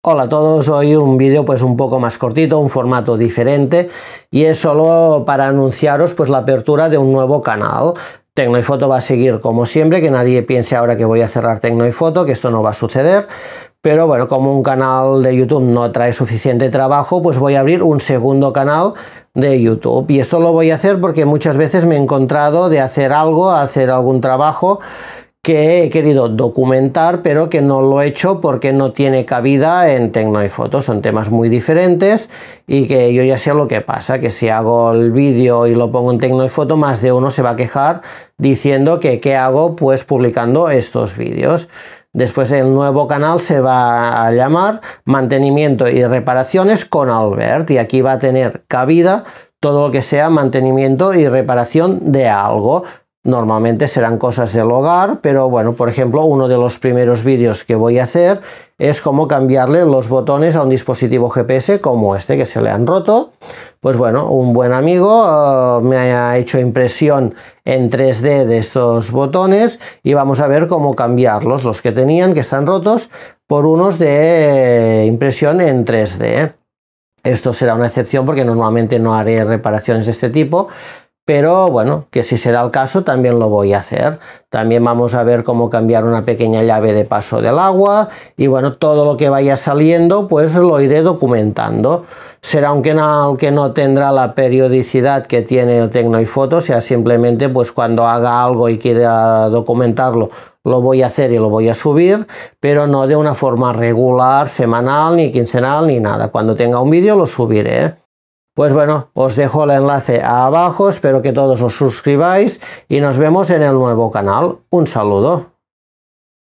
Hola a todos, hoy un vídeo pues un poco más cortito, un formato diferente y es solo para anunciaros pues la apertura de un nuevo canal. Tecno y Foto va a seguir como siempre, que nadie piense ahora que voy a cerrar Tecno y Foto, que esto no va a suceder. Pero bueno, como un canal de YouTube no trae suficiente trabajo, pues voy a abrir un segundo canal de YouTube. Y esto lo voy a hacer porque muchas veces me he encontrado de hacer algo, hacer algún trabajo que he querido documentar, pero que no lo he hecho porque no tiene cabida en Tecno y Foto. Son temas muy diferentes y que yo ya sé lo que pasa, que si hago el vídeo y lo pongo en Tecno y Foto, más de uno se va a quejar diciendo que qué hago pues publicando estos vídeos. Después el nuevo canal se va a llamar Mantenimiento y Reparaciones con Albert y aquí va a tener cabida todo lo que sea mantenimiento y reparación de algo Normalmente serán cosas del hogar, pero bueno, por ejemplo, uno de los primeros vídeos que voy a hacer es cómo cambiarle los botones a un dispositivo GPS como este que se le han roto. Pues bueno, un buen amigo eh, me ha hecho impresión en 3D de estos botones y vamos a ver cómo cambiarlos, los que tenían, que están rotos, por unos de eh, impresión en 3D. Esto será una excepción porque normalmente no haré reparaciones de este tipo, pero bueno, que si se da el caso también lo voy a hacer. También vamos a ver cómo cambiar una pequeña llave de paso del agua y bueno, todo lo que vaya saliendo pues lo iré documentando. Será un canal que no tendrá la periodicidad que tiene el Tecno y Foto, sea simplemente pues cuando haga algo y quiera documentarlo lo voy a hacer y lo voy a subir, pero no de una forma regular, semanal, ni quincenal, ni nada. Cuando tenga un vídeo lo subiré. Pues bueno, os dejo el enlace abajo, espero que todos os suscribáis y nos vemos en el nuevo canal. Un saludo.